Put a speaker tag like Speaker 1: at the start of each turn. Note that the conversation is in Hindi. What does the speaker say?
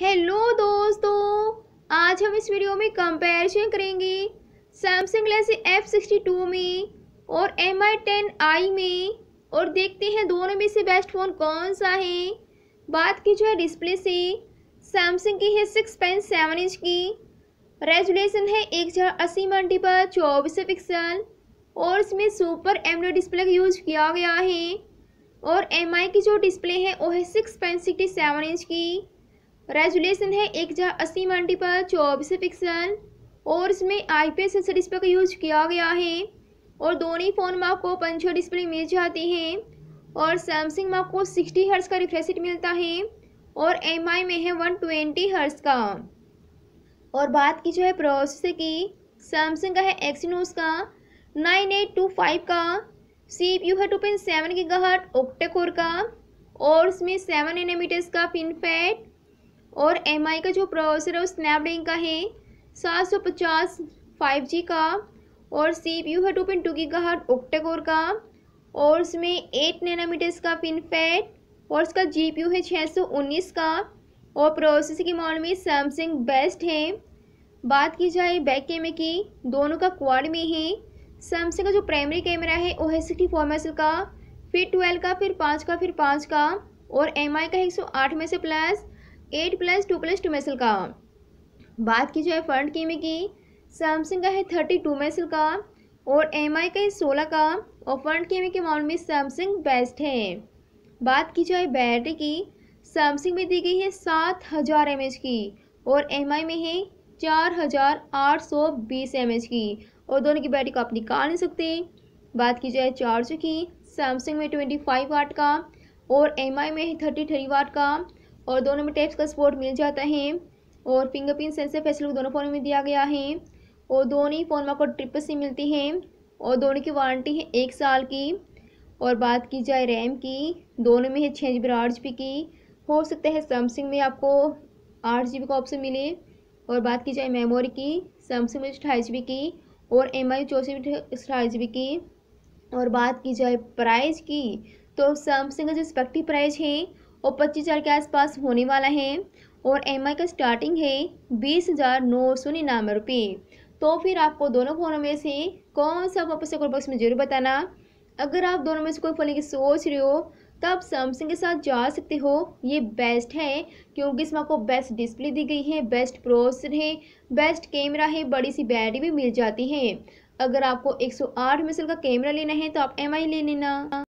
Speaker 1: हेलो दोस्तों आज हम इस वीडियो में कंपैरिजन करेंगे Samsung Galaxy F sixty two में और एम आई टेन आई में और देखते हैं दोनों में से बेस्ट फ़ोन कौन सा है बात की जो है डिस्प्ले से सैमसंग की है सिक्स पॉइंट सेवन इंच की रेजुलेशन है एक हज़ार अस्सी मंडी पर चौबीस पिक्सल और इसमें सुपर एमडो डिस्प्ले का यूज किया गया है और एम आई की जो डिस्प्ले है वो है six point sixty seven inch की रेजुलेशन है एक हज़ार अस्सी मंडी पर चौबीस पिक्सल और इसमें आई पी एस डिस्प्ले का यूज किया गया है और दोनों ही फ़ोन में आपको पंचो डिस्प्ले मिल जाती है और सैमसंग में आपको सिक्सटी हर्स का रिफ्रेश मिलता है और एम आई में है वन ट्वेंटी हर्ट्स का और बात की जो है प्रोसेसर की सैमसंग का है एक्सीनोस का नाइन एट टू फाइव का सी पी यू है टू पॉइंट सेवन की गहट ओक्टेकोर का और इसमें सेवन एन का पिन और एम का जो प्रोसेसर है वो स्नैपड्रैगन का है सात सौ पचास फाइव जी का और सी पी यू है टू पॉइंट टू की का हट ऑक्टेकोर का और उसमें एट नैनोमीटर्स का पिन फैट और उसका जी पी यू है छः सौ उन्नीस का और प्रोसेसर के मॉडल में सैमसंग बेस्ट है बात की जाए बैक कैमरे की दोनों का क्वाड में है सैमसंग का जो प्राइमरी कैमरा है वो है सिक्सटी फोर मेगा का फिर ट्वेल्व का फिर पाँच का फिर पाँच का और एम का एक सौ आठ में से plus eight plus two plus two मैसल का बात की जाए है फ्रंट कीमे की सैमसंग का है थर्टी टू मैसल का और एम आई का है सोलह का और फ्रंट कीमे के मामले में सैमसंग बेस्ट है बात की जाए बैटरी की सैमसंग में दी गई है सात हज़ार एम एच की और एम आई में है चार हज़ार आठ सौ बीस एम एच की और दोनों की बैटरी को आप निकाल नहीं सकते बात की जाए चार्ज की सैमसंग में ट्वेंटी फाइव वाट का और एम आई में है थर्टी थ्री वाट का और दोनों में टेप्स का सपोर्ट मिल जाता है और फिंगरप्रिंट सेंसर फैसिलिटी दोनों फ़ोन में दिया गया है और दोनों ही फ़ोन में आपको ट्रिपल सिम मिलती है और दोनों की वारंटी है एक साल की और बात की जाए रैम की दोनों में है छः जी बी आठ जी बी की हो सकता है सैमसंग में आपको आठ जी बी का ऑप्शन मिले और बात की जाए मेमोरी की सैमसंग में अठाईस जी बी की और एम आई चौंसठ अठाईस जी बी की और बात की जाए प्राइस की तो सैमसंग का जो स्पेक्टिव प्राइस है और पच्चीस हज़ार के आसपास होने वाला है और एम का स्टार्टिंग है बीस हज़ार नौ सौ निन्यानवे रुपये तो फिर आपको दोनों फोनों में से कौन सा वापस कॉल बॉक्स में जरूर बताना अगर आप दोनों में से कोई फोन की सोच रहे हो तो आप सैमसंग के साथ जा सकते हो ये बेस्ट है क्योंकि इसमें आपको बेस्ट डिस्प्ले दी गई है बेस्ट प्रोसेसर है बेस्ट कैमरा है बड़ी सी बैटरी भी मिल जाती है अगर आपको 108 सौ मेगापिक्सल का कैमरा लेना है तो आप एम ले लेना